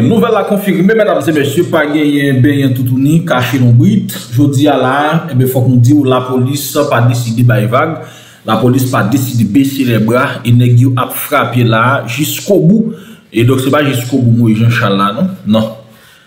Nouvel la konfirme, mèdames et mèsyou, pa genyen ben yon toutouni, kache yon brit. Jodi eh a la, mè fok mou di ou la polis sa pa desidi bayevag. La polis pa desidi besi le bra, e neg yon ap frape la, jisko bou. E dok se ba jisko bou mou, e jan chal la, non? Non.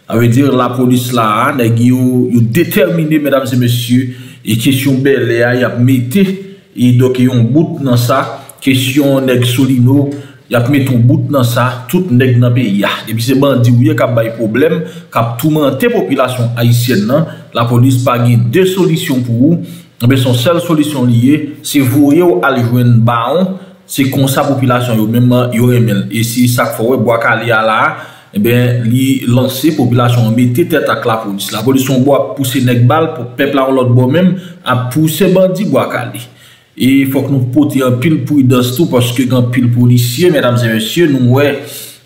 A ve dire, la polis la, neg yon, yon determine, mèdames et mèsyou, e kèsyon bel e a, yon ap mette, e dok yon bout nan sa, kèsyon neg soli nou. Yatme tou bout nan sa, tout nek nan peyi ya. Ebi se bandi ou ye kap bayi problem, kap touman te popilasyon ayisyen nan, la polis bagi de solisyon pou ou. Ebe son sel solisyon liye, se vouye ou alijwen baon, se konsa popilasyon yo, menman yo emel. E si sak fowe bo akali ya la, ebe li lanse popilasyon ou me te tet ak la polis. La polisyon bo ap puse nek bal pou pepla ou lot bo menm ap puse bandi bo akali. E fòk nou pote yon pil pou yon dostou Pòske yon pil pou lisye, mèdames et mèsyè Nou mwè,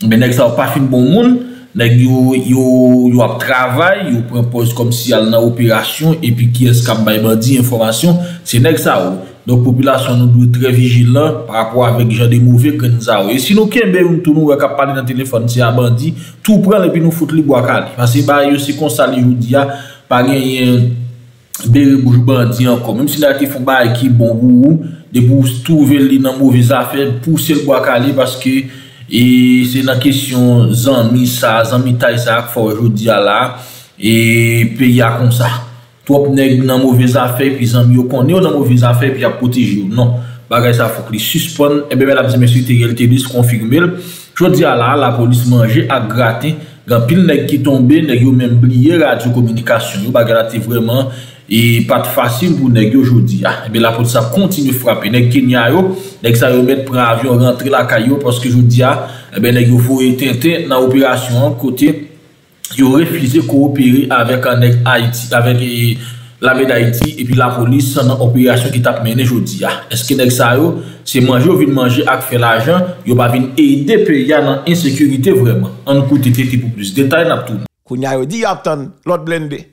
mèdèk sa ou pa fin bon moun Mèdèk yo ap travay Yo prepoz kom si al nan operasyon Epi ki eskap bay bandi informasyon Se mèdèk sa ou Don populasyon nou dwe tre vijilan Parapò avèk jan de mouvè kèn za ou E si nou kèm bè yon tou nou wèk ap pali nan telefon Se yon bandi, tou pran lèpi nou fote li bo akali Pase ba yon se konsali yon diya Pari yon beri boujou bandi an kom. Mwen si nal te foun ba ekip bonbou ou, de pou stouvè li nan mouvè zafè, pousè l gwakali, baske e se nan kesyon zanmi sa, zanmi ta isa ak fwa wajou di ala, e pe ya kon sa. Twop nek nan mouvè zafè, pi zanmi yo kon, ne ou nan mouvè zafè, pi ya poteji ou, nan. Bagay sa foun kli suspon, e bebe la mizeme sute gel, te blis konfigme l. Chou di ala, la polis manje ak graten, gan pil nek ki tombe, nek yo menm pliye radio komunikasyon, E pat fasil pou negyo jodi ya. Ah, ebe la potsa kontinu frapi. Neg ke nyayo, neg sa yo met pran avyon rentre la kayo poske jodi ya, ebe neg yo fwo retente nan operasyon kote yo refize kooperi avek anek Haiti, avek e, lamed Haiti epi la polis sa nan operasyon ki tap menen jodi ya. Eske neg sa yo, se manjyo vin manjyo ak fe la jan yo pa vin eide pe ya nan insekurite vreman. An kote teti pou plus. Detay nap tou. Kou nyayo di aptan, lot blende.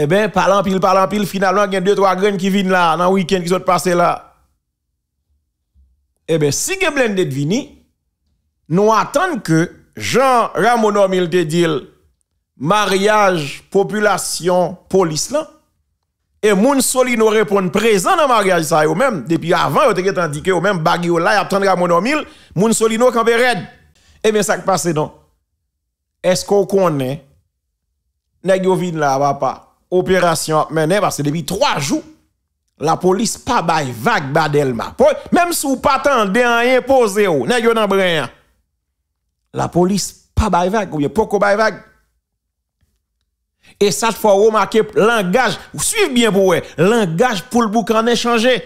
Eh bien, parlant pile, parlant pile, finalement, il y a deux, trois graines qui viennent là, dans le week-end qui sont passés là. Eh bien, si vous blende de vini, nous attendons que Jean Ramon il te dit mariage, population, police là. Et moun Solino répond présent dans mariage ça yo même depuis avant yo te indiqué dit même bagi là il attendre Ramon moun soli nous red. Eh bien ça qui passe donc. Est-ce qu'on connaît nèg yo vin là papa? Operasyon menè, ba se debi 3 jou, la polis pa bay vag ba delman. Mèm sou patan de an impose ou, ne yon an brey an, la polis pa bay vag, ou ye poko bay vag. E saj fwa ou makè langaj, ou suiv bien pou we, langaj pou l'bouk an enchanje.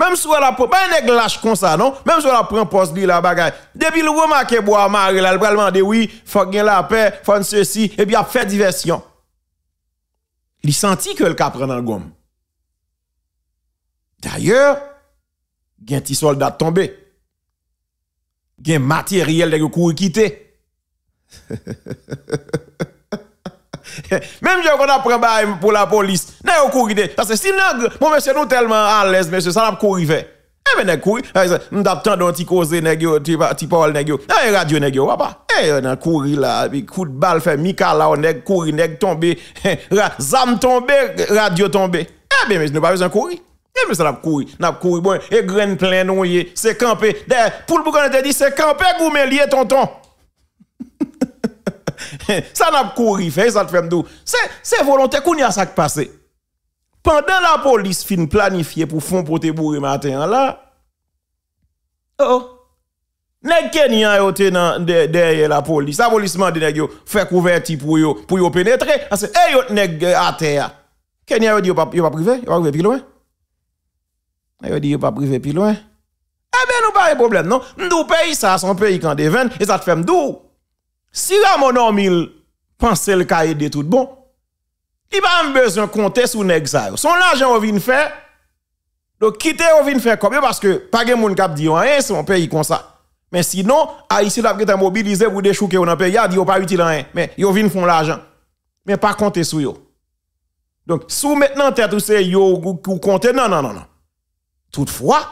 Mèm sou la polis, mèm ne glache kon sa non, mèm sou la prempos li la bagay. Debi lou ou makè bo a mare, lal brel mande, oui, fwa gen la pe, fwa nse si, e bi a fe diversyon. il sentit que le cap prend en gomme. D'ailleurs, il y a un petit soldat tombé. Il y a un matériel qui couru quitté. Même si on apprend pour la police, n'a pas quitté. Parce que si nous, mon monsieur, nous tellement à l'aise, monsieur, ça n'a pas couru mais eh, ben, nèg eh, courir. M'tap tande un petit cause nèg yo, ti parole nèg yo. Eh radio nèg yo papa. Eh on a couru là, coup de balle fait Mika là, on nèg courir, nèg tomber, zam tomber, radio tomber. Eh bien mais nous pas besoin courir. Et eh, mais ça n'a couru, n'a couru bon, et graine plein non c'est campé. Pour le boucan était dit c'est campé lié tonton. ça n'a couru fait, ça te fait m'dou. C'est c'est volonté qu'on y a ça qui passé. Pendant la police fin planifier pour fond poté bourré matin hein, là. Oh. Nèg oh. Kenyan yo te nan derrière la police. La police m'a dit yo fait couverti pour yo pour pénétrer parce que hey yo nèg à terre. Kenyan yo dit pas yo pas privé, yo pas privé plus loin. Yo dit yo pas privé plus loin. Eh bien, nous pas de problème, non? Nous pays, ça, son pays quand des et ça te fait m'dou. Si Ramon il pense le cahier de tout bon, il pas besoin de compter sur les ça. Son l'argent on vient faire. Donc quitter on vient faire comme parce que pas de monde qui dit rien, hein, eh, c'est un pays comme ça. Mais sinon, ici, l'a a mobilisé pour des choses dans le pays, il pas utile rien, hein. mais ils viennent font l'argent. Mais pas compter sur yo. Donc sous maintenant tête ou c'est yo ou compter non non non non. Toutefois,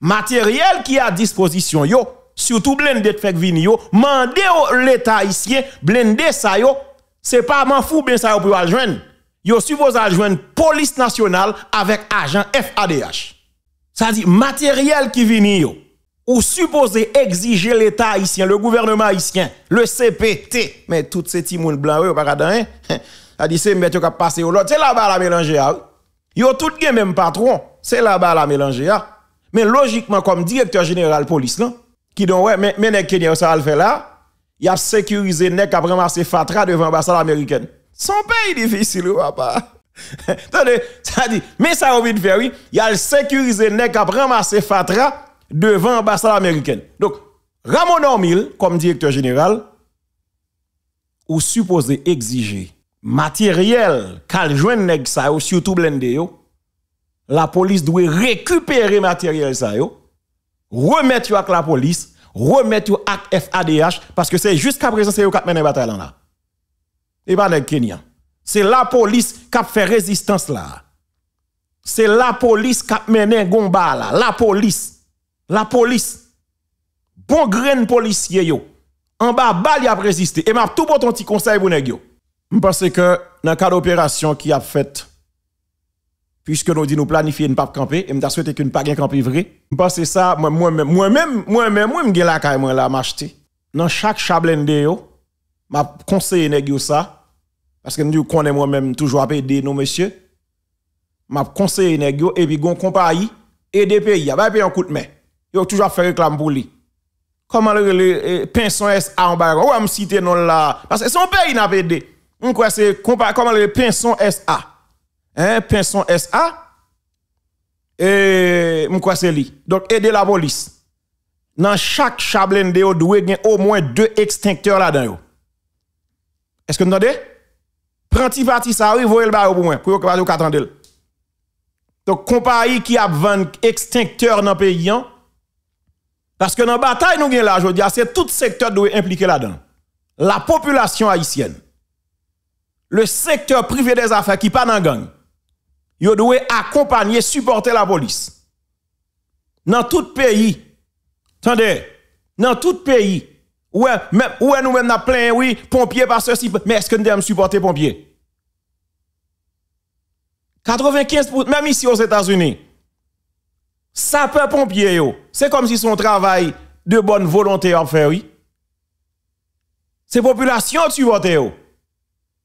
matériel qui est à disposition yo, surtout de fait venir yo, mandez l'État haïtien blender ça yo, c'est pas m'en fou bien ça pour aller joindre yo supposé joindre police nationale avec agent FADH. Ça dit matériel qui vient yo ou supposé exiger l'État haïtien, le gouvernement haïtien, le CPT, mais tout ces petits blanc blancs vous pas hein. Ça dit c'est mettre qui passer au l'autre, c'est là-bas la mélanger a. Hein? Yo tout gen même patron, c'est là-bas la mélanger hein? Mais logiquement comme directeur général police qui donc ouais mais mais a Kenya ça le fait là, il a sécurisé gens qui a fatra devant l'ambassade américaine. Son pays difficile, papa. Attendez, ça dit, mais ça, a envie de faire, oui, il y a le sécurisé nek a ramassé Fatra devant l'ambassade américaine. Donc, Ramon Ormil, comme directeur général, ou supposé exiger matériel qu'al nek sur ça surtout yo, la police doit récupérer matériel ça yo remettre avec la police remettre avec FADH parce que c'est jusqu'à présent c'est yo qui bataille là et pas Kenyans. C'est la police qui a fait résistance là. C'est la police qui a mené combat là. La police. La police. Bon grain policier yo. En bas, y a résisté. Et m'a tout pour ton petit conseil pour yo. Parce que dans le cas d'opération qui a fait, puisque nous dit nous planifier une pas camper, et m'a souhaité que ne pas camper vrai. Parce que ça, moi-même, moi-même, moi-même, moi-même, moi-même, moi-même, moi-même, moi-même, moi-même, moi m'a conseillé nèg ça parce que nous connais moi-même toujours à aider nos messieurs. M'a conseillé nèg et puis gon compagnie aider pays, y a pas payer en coup de main. Yo toujours fait réclame pour lui. Comment le, le pinson SA en bas Ouais, me cité non la. parce que son pays n'a pas aidé. On croit c'est comment le pinson SA. Hein, pinson SA et on croit Donc aider la police. Dans chaque chablende, il doit au moins deux extincteurs là-dedans. Est-ce que vous entendez? Prends-tu parti ça, oui, voyez le barreau pour moi, pour que vous Donc, compagnie qui a vendu extincteur dans le pays, hein. parce que dans la bataille, nous avons là aujourd'hui, c'est tout secteur qui doit impliquer là-dedans. La population haïtienne, le secteur privé des affaires qui pas dans gang, ils doivent accompagner, supporter la police. Dans tout pays, attendez, dans tout pays, Ouais, même, ouais, nous même n'a plein, oui, pompiers par ceci, mais est-ce que nous devons supporter pompiers? 95%, même ici aux États-Unis, ça peut pompier, c'est comme si son travail de bonne volonté en fait, oui. C'est population tu voter,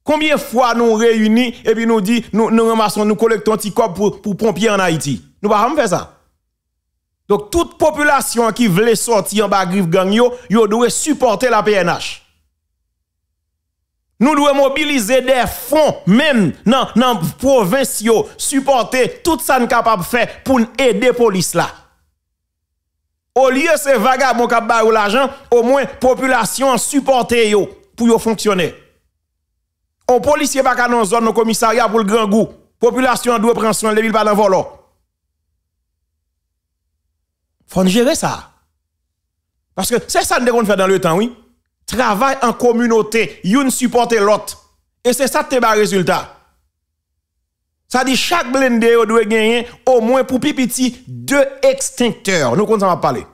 Combien de fois nous réunis et puis nous dit, nous, nous ramassons, nous collectons un petit pour, pour pompiers en Haïti? Nous ne pouvons pas faire ça. Donk tout populasyon ki vle sorti yon bagrif gang yo, yo dwe supporte la PNH. Nou dwe mobilize der fon men nan provins yo, supporte tout sa n kapap fe pou n ede polis la. O liye se vagab moun kap bay ou la jan, o mwen populasyon supporte yo pou yo fonksyone. On polisyon pa kanon zon nou komisarya pou l gran gou, populasyon dwe pren son le bil pa nan volo. faut gérer ça. Parce que c'est ça que nous faire dans le temps, oui. Travail en communauté, une supporter l'autre. Et c'est ça qui est le résultat. Ça dit chaque blende doit gagner au moins pour pipiti deux extincteurs. Nous comptons à parler.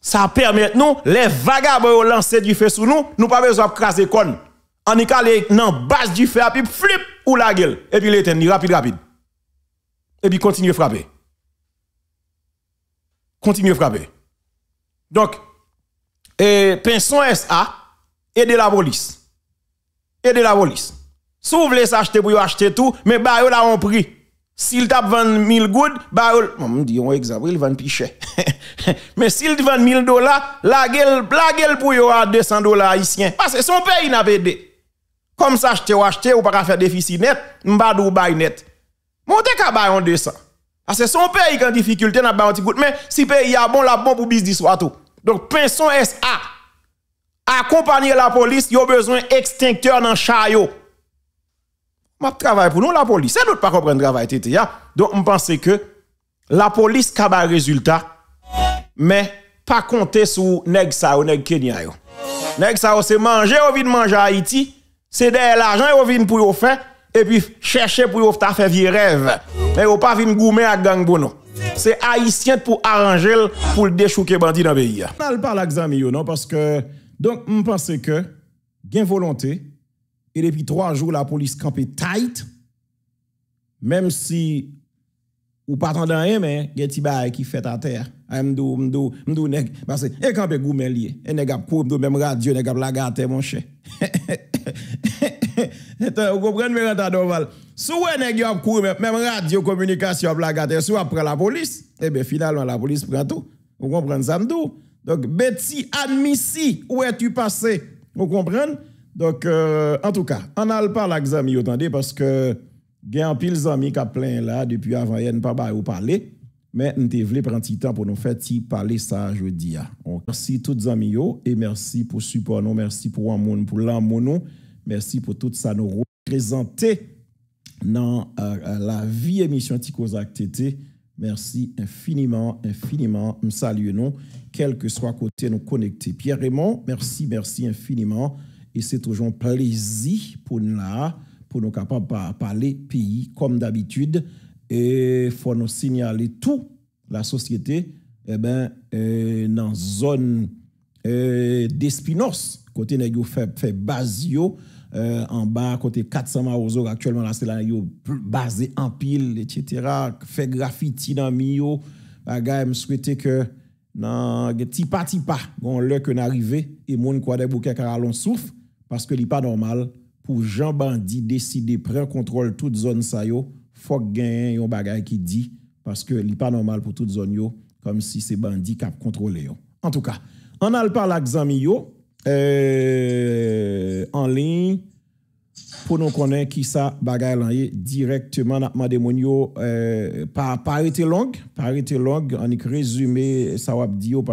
Ça permet nous, les vagabonds lancer du feu sur nous, nous pas besoin de craser con. On est calé dans base du feu, puis flip ou la gueule. Et puis l'éteindre rapide, rapide. Et puis continue à frapper continue frapper. Donc, et Pinson SA, aide la police. Aide la police. Si vous voulez acheter pour acheter tout, mais bah là on prix. S'il tape 20 000 goud, bah on dit on exemple, il vend pichet. mais s'il 20 000 dollars, la gueule, la gueule pour yo à 200 dollars haïtien. Parce que son pays n'a pas aidé. Comme ça acheter ou acheter ou pas faire déficit net, m'badou bail net. Monte ka bail yon 200. A se son peyi kan dificulte nan bantikout men, si peyi ya bon, la bon pou bis diswa tou. Don, penson S.A. Akompanyer la polis, yo bezwen ekstinkteur nan chay yo. Ma travay pou nou la polis, se nou te pa kompren travay te te ya. Don, m'pense ke la polis kaba rezultat, men pa konte sou neg sa yo, neg kenya yo. Neg sa yo se manje, yo vin manje a iti. Se dey l'ajan, yo vin pou yo fin. e pi chèche pou yo fta fè vie rev. Mè yo pa vin goumè ak gang bono. Se a isyèd pou aranjèl pou l'dè chouke bandi nan beyi. Mal par l'akzam yo, non, paske donk m'pense ke gen volontè e depi 3 jou la polis kampe tight mèm si ou patan dan yè mè, gen ti ba a ekif fèt a tèr. Mdou, mdou, mdou, e kampe goumè liye, e negap koum, mdou mèm radyo, negap lagatè mwen chè. He, he, he, he, he. Vous comprenez, mais Dorval. Si vous avez cours, même radio, communication, blagate, si vous prenez la police, eh bien finalement la police prend tout. Vous comprenez ça, Donc, Betty, admissi, où es-tu passé? Vous comprenez? Donc, euh, en tout cas, on a le parle avec amis, attendez, parce que y a un pile d'amis qui a plein là depuis avant, il n'y a pas de parler. Mais nous devons prendre du temps pour nous faire parler ça jeudi. Ah. Merci tous les amis et merci pour le support, merci pour l'amour, pour l'amour. Merci pour tout ça nous représenter dans euh, euh, la vie émission Tikoza TT. Merci infiniment, infiniment. Nous saluons, quel que soit côté nous connecter. Pierre Raymond, merci, merci infiniment. Et c'est toujours un plaisir pour nous là, pour nous capables de parler pays comme d'habitude. Et faut nous signaler tout la société, dans eh ben, euh, dans zone euh, d'Espinos, côté fait, euh, en bas, côté 400 Marozo, actuellement, là, c'est là, yo, en pile, etc. Fait graffiti dans Mio. Bagay, me souhaiter que, nan, ti pas, gon le que n'arrive, et moun kwa de bouquet caralon souffre parce que li pas normal, pour Jean Bandi décider, prendre contrôle toute zone sa yo, faut gagner yon bagay qui dit, parce que li pas normal pour toute zone yo, comme si c'est Bandi kap contrôlé yo. En tout cas, on al par l'examen yo, anlin pou nou konen ki sa bagay lanye direktman apman demonyo pa rete log anik rezume sa wap diyo